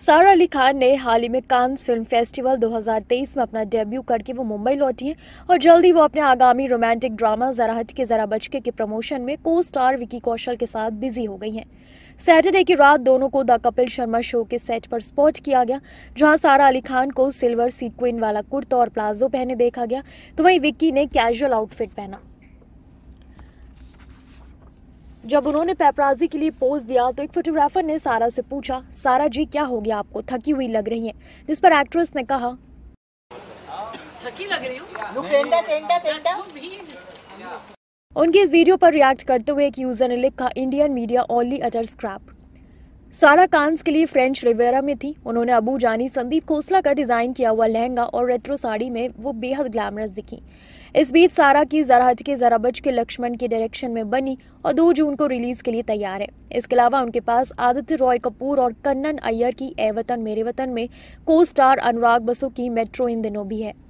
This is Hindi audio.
सारा अली खान ने हाल ही में कांस फिल्म फेस्टिवल 2023 में अपना डेब्यू करके वो मुंबई लौटी है और जल्दी वो अपने आगामी रोमांटिक ड्रामा जरा हट के जरा बचके के प्रमोशन में को स्टार विकी कौशल के साथ बिजी हो गई हैं सैटरडे की रात दोनों को द कपिल शर्मा शो के सेट पर स्पॉट किया गया जहां सारा अली खान को सिल्वर सीक्वेन वाला कुर्ता और प्लाजो पहने देखा गया तो वहीं विक्की ने कैजुअल आउटफिट पहना जब उन्होंने पैपराजी के लिए पोज दिया तो एक फोटोग्राफर ने सारा से पूछा सारा जी क्या हो गया आपको थकी हुई लग रही है जिस पर एक्ट्रेस ने कहा थकी लग रही उनकी इस वीडियो पर रिएक्ट करते हुए एक यूजर ने लिखा Indian media only utter scrap सारा कांस के लिए फ्रेंच रिवेरा में थी उन्होंने अबू जानी संदीप खोसला का डिज़ाइन किया हुआ लहंगा और रेट्रो साड़ी में वो बेहद ग्लैमरस दिखी इस बीच सारा की जरा हटके जरा बच के लक्ष्मण के डायरेक्शन में बनी और दो जून को रिलीज़ के लिए तैयार है इसके अलावा उनके पास आदित्य रॉय कपूर और कन्नन अय्यर की ए वतन मेरे वतन में को स्टार अनुराग बसु की मेट्रो इन दिनों भी है